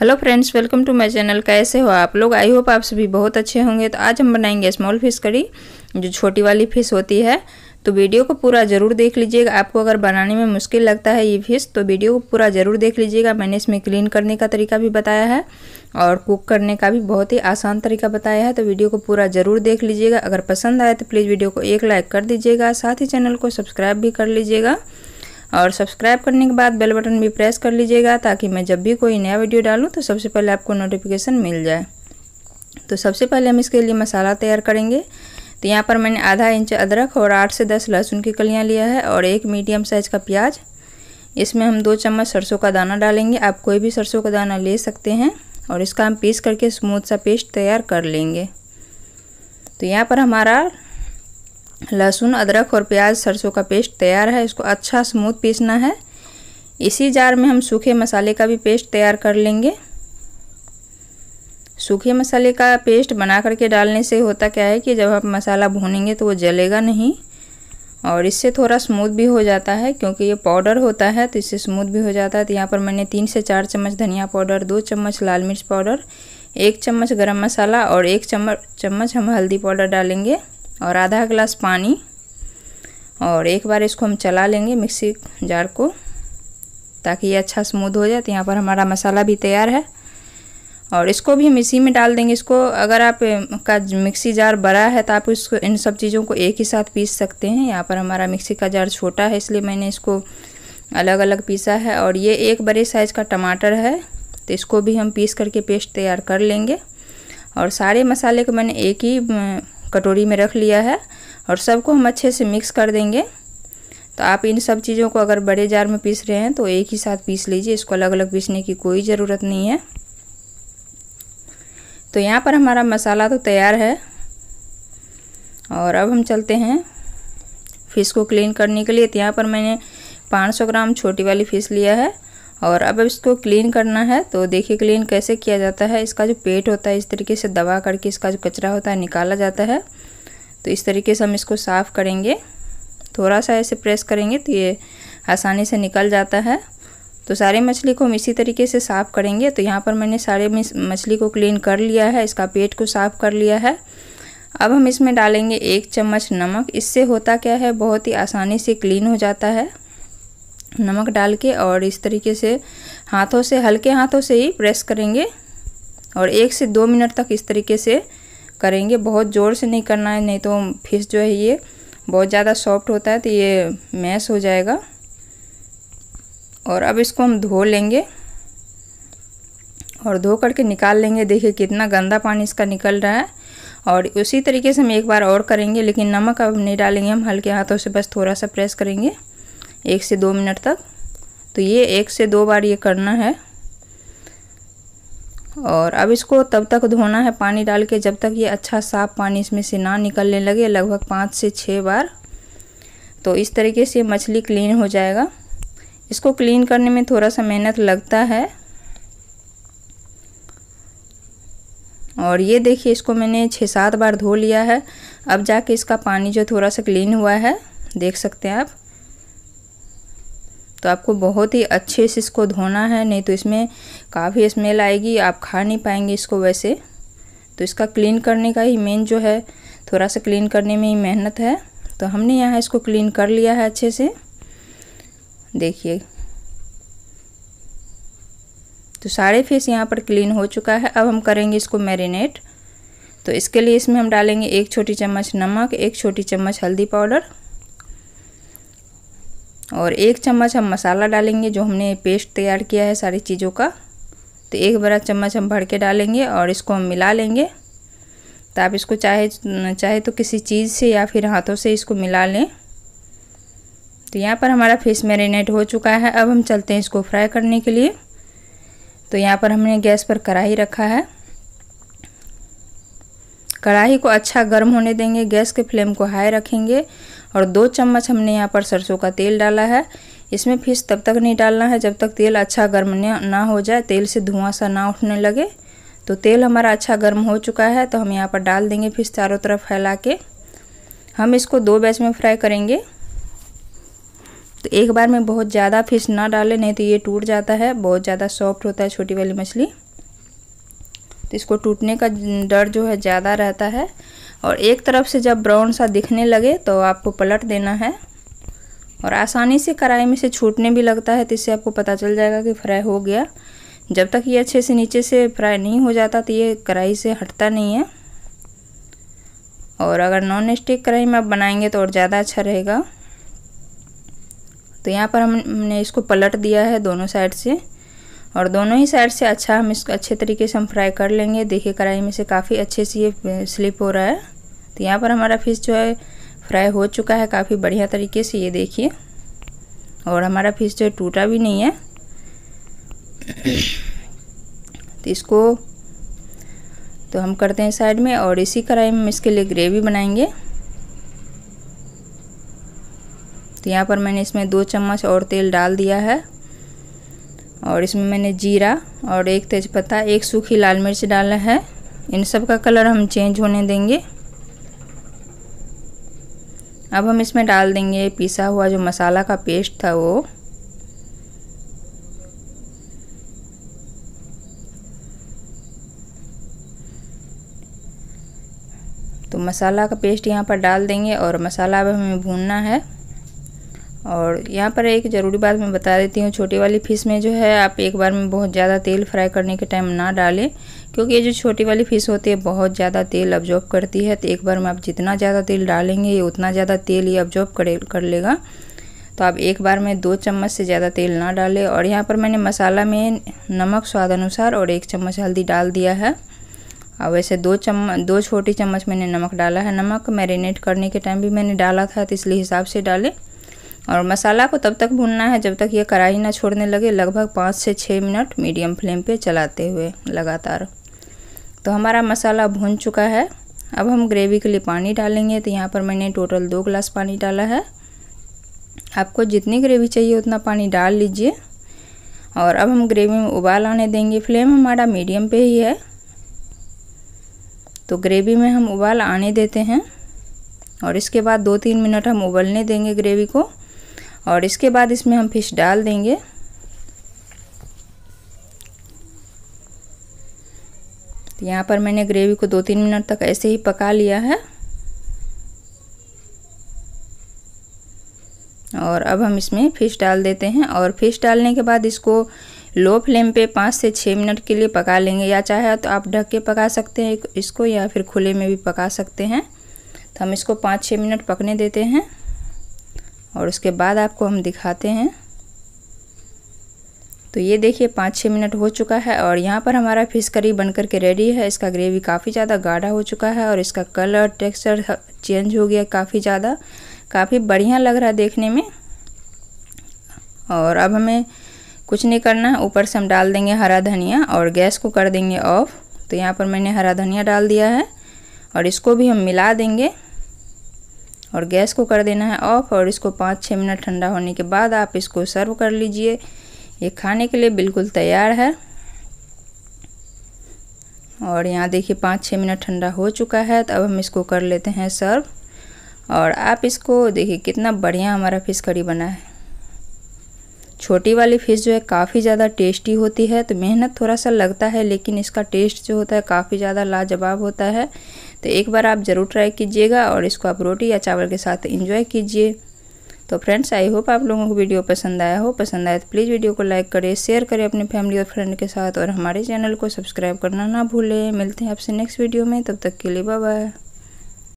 hello friends welcome to my channel कैसे हो आप लोग आई होप आप सभी बहुत अच्छे होंगे तो आज हम बनाएंगे स्मॉल फिश करी जो छोटी वाली फ़िश होती है तो वीडियो को पूरा ज़रूर देख लीजिएगा आपको अगर बनाने में मुश्किल लगता है ये फिश तो वीडियो को पूरा ज़रूर देख लीजिएगा मैंने इसमें क्लीन करने का तरीका भी बताया है और कुक करने का भी बहुत ही आसान तरीका बताया है तो वीडियो को पूरा ज़रूर देख लीजिएगा अगर पसंद आए तो प्लीज़ वीडियो को एक लाइक कर दीजिएगा साथ ही चैनल को सब्सक्राइब भी कर लीजिएगा और सब्सक्राइब करने के बाद बेल बटन भी प्रेस कर लीजिएगा ताकि मैं जब भी कोई नया वीडियो डालूँ तो सबसे पहले आपको नोटिफिकेशन मिल जाए तो सबसे पहले हम इसके लिए मसाला तैयार करेंगे तो यहाँ पर मैंने आधा इंच अदरक और आठ से दस लहसुन की कलियाँ लिया है और एक मीडियम साइज़ का प्याज इसमें हम दो चम्मच सरसों का दाना डालेंगे आप कोई भी सरसों का दाना ले सकते हैं और इसका हम पीस करके स्मूथ सा पेस्ट तैयार कर लेंगे तो यहाँ पर हमारा लहसुन अदरक और प्याज सरसों का पेस्ट तैयार है इसको अच्छा स्मूथ पीसना है इसी जार में हम सूखे मसाले का भी पेस्ट तैयार कर लेंगे सूखे मसाले का पेस्ट बना करके डालने से होता क्या है कि जब आप मसाला भूनेंगे तो वो जलेगा नहीं और इससे थोड़ा स्मूथ भी हो जाता है क्योंकि ये पाउडर होता है तो इससे स्मूथ भी हो जाता है तो यहाँ पर मैंने तीन से चार चम्मच धनिया पाउडर दो चम्मच लाल मिर्च पाउडर एक चम्मच गरम मसाला और एक चम्मच चम्मच हम हल्दी पाउडर डालेंगे और आधा गिलास पानी और एक बार इसको हम चला लेंगे मिक्सी जार को ताकि ये अच्छा स्मूद हो जाए तो यहाँ पर हमारा मसाला भी तैयार है और इसको भी हम इसी में डाल देंगे इसको अगर आप का मिक्सी जार बड़ा है तो आप इसको इन सब चीज़ों को एक ही साथ पीस सकते हैं यहाँ पर हमारा मिक्सी का जार छोटा है इसलिए मैंने इसको अलग अलग पीसा है और ये एक बड़े साइज़ का टमाटर है तो इसको भी हम पीस करके पेस्ट तैयार कर लेंगे और सारे मसाले को मैंने एक ही कटोरी में रख लिया है और सबको हम अच्छे से मिक्स कर देंगे तो आप इन सब चीज़ों को अगर बड़े जार में पीस रहे हैं तो एक ही साथ पीस लीजिए इसको अलग अलग पीसने की कोई ज़रूरत नहीं है तो यहाँ पर हमारा मसाला तो तैयार है और अब हम चलते हैं फ़िश को क्लीन करने के लिए तो यहाँ पर मैंने 500 ग्राम छोटी वाली फ़िश लिया है और अब इसको क्लीन करना है तो देखिए क्लीन कैसे किया जाता है इसका जो पेट होता है इस तरीके से दबा करके इसका जो कचरा होता है निकाला जाता है तो इस तरीके से हम इसको साफ़ करेंगे थोड़ा सा ऐसे प्रेस करेंगे तो ये आसानी से निकल जाता है तो सारे मछली को हम इसी तरीके से साफ़ करेंगे तो यहाँ पर मैंने सारे मछली को क्लीन कर लिया है इसका पेट को साफ़ कर लिया है अब हम इसमें डालेंगे एक चम्मच नमक इससे होता क्या है बहुत ही आसानी से क्लीन हो जाता है नमक डाल के और इस तरीके से हाथों से हल्के हाथों से ही प्रेस करेंगे और एक से दो मिनट तक इस तरीके से करेंगे बहुत ज़ोर से नहीं करना है नहीं तो फिश जो है ये बहुत ज़्यादा सॉफ्ट होता है तो ये मैश हो जाएगा और अब इसको हम धो लेंगे और धो करके निकाल लेंगे देखिए कितना गंदा पानी इसका निकल रहा है और उसी तरीके से हम एक बार और करेंगे लेकिन नमक अब नहीं डालेंगे हम हल्के हाथों से बस थोड़ा सा प्रेस करेंगे एक से दो मिनट तक तो ये एक से दो बार ये करना है और अब इसको तब तक धोना है पानी डाल के जब तक ये अच्छा साफ पानी इसमें से ना निकलने लगे लगभग पाँच से छः बार तो इस तरीके से मछली क्लीन हो जाएगा इसको क्लीन करने में थोड़ा सा मेहनत लगता है और ये देखिए इसको मैंने छः सात बार धो लिया है अब जाके इसका पानी जो थोड़ा सा क्लीन हुआ है देख सकते हैं आप तो आपको बहुत ही अच्छे से इसको धोना है नहीं तो इसमें काफ़ी स्मेल आएगी आप खा नहीं पाएंगे इसको वैसे तो इसका क्लीन करने का ही मेन जो है थोड़ा सा क्लीन करने में ही मेहनत है तो हमने यहाँ इसको क्लीन कर लिया है अच्छे से देखिए तो सारे फेस यहाँ पर क्लीन हो चुका है अब हम करेंगे इसको मैरिनेट तो इसके लिए इसमें हम डालेंगे एक छोटी चम्मच नमक एक छोटी चम्मच हल्दी पाउडर और एक चम्मच हम मसाला डालेंगे जो हमने पेस्ट तैयार किया है सारी चीज़ों का तो एक बड़ा चम्मच हम भर के डालेंगे और इसको हम मिला लेंगे तो आप इसको चाहे चाहे तो किसी चीज़ से या फिर हाथों से इसको मिला लें तो यहाँ पर हमारा फिश मैरिनेट हो चुका है अब हम चलते हैं इसको फ्राई करने के लिए तो यहाँ पर हमने गैस पर कढ़ाई रखा है कढ़ाई को अच्छा गर्म होने देंगे गैस के फ्लेम को हाई रखेंगे और दो चम्मच हमने यहाँ पर सरसों का तेल डाला है इसमें फिश तब तक नहीं डालना है जब तक तेल अच्छा गर्म ना हो जाए तेल से धुआं सा ना उठने लगे तो तेल हमारा अच्छा गर्म हो चुका है तो हम यहाँ पर डाल देंगे फिश चारों तरफ फैला के हम इसको दो बैच में फ्राई करेंगे तो एक बार में बहुत ज़्यादा फिश ना डालें नहीं तो ये टूट जाता है बहुत ज़्यादा सॉफ्ट होता है छोटी वाली मछली तो इसको टूटने का डर जो है ज़्यादा रहता है और एक तरफ से जब ब्राउन सा दिखने लगे तो आपको पलट देना है और आसानी से कढ़ाई में से छूटने भी लगता है तो इससे आपको पता चल जाएगा कि फ्राई हो गया जब तक ये अच्छे से नीचे से फ्राई नहीं हो जाता तो ये कढ़ाई से हटता नहीं है और अगर नॉन स्टिक कढ़ाई में आप बनाएंगे तो और ज़्यादा अच्छा रहेगा तो यहाँ पर हमने इसको पलट दिया है दोनों साइड से और दोनों ही साइड से अच्छा हम इसको अच्छे तरीके से हम फ्राई कर लेंगे देखिए कढ़ाई में से काफ़ी अच्छे से ये स्लिप हो रहा है तो यहाँ पर हमारा फिश जो है फ्राई हो चुका है काफ़ी बढ़िया तरीके से ये देखिए और हमारा फिश जो है टूटा भी नहीं है तो इसको तो हम करते हैं साइड में और इसी कढ़ाई में हम इसके लिए ग्रेवी बनाएंगे तो यहाँ पर मैंने इसमें दो चम्मच और तेल डाल दिया है और इसमें मैंने जीरा और एक तेज़पत्ता एक सूखी लाल मिर्च डाला है इन सब का कलर हम चेंज होने देंगे अब हम इसमें डाल देंगे पिसा हुआ जो मसाला का पेस्ट था वो तो मसाला का पेस्ट यहाँ पर डाल देंगे और मसाला अब हमें भूनना है और यहाँ पर एक ज़रूरी बात मैं बता देती हूँ छोटी वाली फ़िश में जो है आप एक बार में बहुत ज़्यादा तेल फ्राई करने के टाइम ना डालें क्योंकि ये जो छोटी वाली फ़िश होती है बहुत ज़्यादा तेल अब्जॉर्ब करती है तो एक बार में आप जितना ज़्यादा तेल डालेंगे ये उतना ज़्यादा तेल ये अब्जॉर्ब करे कर लेगा तो आप एक बार में दो चम्मच से ज़्यादा तेल ना डालें और यहाँ पर मैंने मसाला में नमक स्वाद अनुसार और एक चम्मच हल्दी डाल दिया है और वैसे दो चम्मच दो छोटी चम्मच मैंने नमक डाला है नमक मैरिनेट करने के टाइम भी मैंने डाला था तो इसलिए हिसाब से डालें और मसाला को तब तक भूनना है जब तक ये कढ़ाई ना छोड़ने लगे लगभग पाँच से छः मिनट मीडियम फ्लेम पे चलाते हुए लगातार तो हमारा मसाला भून चुका है अब हम ग्रेवी के लिए पानी डालेंगे तो यहाँ पर मैंने टोटल दो गिलास पानी डाला है आपको जितनी ग्रेवी चाहिए उतना पानी डाल लीजिए और अब हम ग्रेवी में उबाल आने देंगे फ्लेम हमारा मीडियम पे ही है तो ग्रेवी में हम उबाल आने देते हैं और इसके बाद दो तीन मिनट हम उबलने देंगे ग्रेवी को और इसके बाद इसमें हम फिश डाल देंगे तो यहाँ पर मैंने ग्रेवी को दो तीन मिनट तक ऐसे ही पका लिया है और अब हम इसमें फिश डाल देते हैं और फिश डालने के बाद इसको लो फ्लेम पे पाँच से छः मिनट के लिए पका लेंगे या चाहे तो आप ढक के पका सकते हैं इसको या फिर खुले में भी पका सकते हैं तो हम इसको पाँच छः मिनट पकने देते हैं और उसके बाद आपको हम दिखाते हैं तो ये देखिए पाँच छः मिनट हो चुका है और यहाँ पर हमारा फिश करी बन करके के रेडी है इसका ग्रेवी काफ़ी ज़्यादा गाढ़ा हो चुका है और इसका कलर टेक्सचर चेंज हो गया काफ़ी ज़्यादा काफ़ी बढ़िया लग रहा है देखने में और अब हमें कुछ नहीं करना है ऊपर से हम डाल देंगे हरा धनिया और गैस को कर देंगे ऑफ़ तो यहाँ पर मैंने हरा धनिया डाल दिया है और इसको भी हम मिला देंगे और गैस को कर देना है ऑफ़ और इसको पाँच छः मिनट ठंडा होने के बाद आप इसको सर्व कर लीजिए ये खाने के लिए बिल्कुल तैयार है और यहाँ देखिए पाँच छः मिनट ठंडा हो चुका है तो अब हम इसको कर लेते हैं सर्व और आप इसको देखिए कितना बढ़िया हमारा फिश करी बना है छोटी वाली फ़िश जो है काफ़ी ज़्यादा टेस्टी होती है तो मेहनत थोड़ा सा लगता है लेकिन इसका टेस्ट जो होता है काफ़ी ज़्यादा लाजवाब होता है तो एक बार आप ज़रूर ट्राई कीजिएगा और इसको आप रोटी या चावल के साथ इंजॉय कीजिए तो फ्रेंड्स आई होप आप लोगों को वीडियो पसंद आया हो पसंद आया तो प्लीज़ वीडियो को लाइक करें शेयर करें अपने फैमिली और फ्रेंड के साथ और हमारे चैनल को सब्सक्राइब करना ना भूलें मिलते हैं आपसे नेक्स्ट वीडियो में तब तक के लिए बाय बाय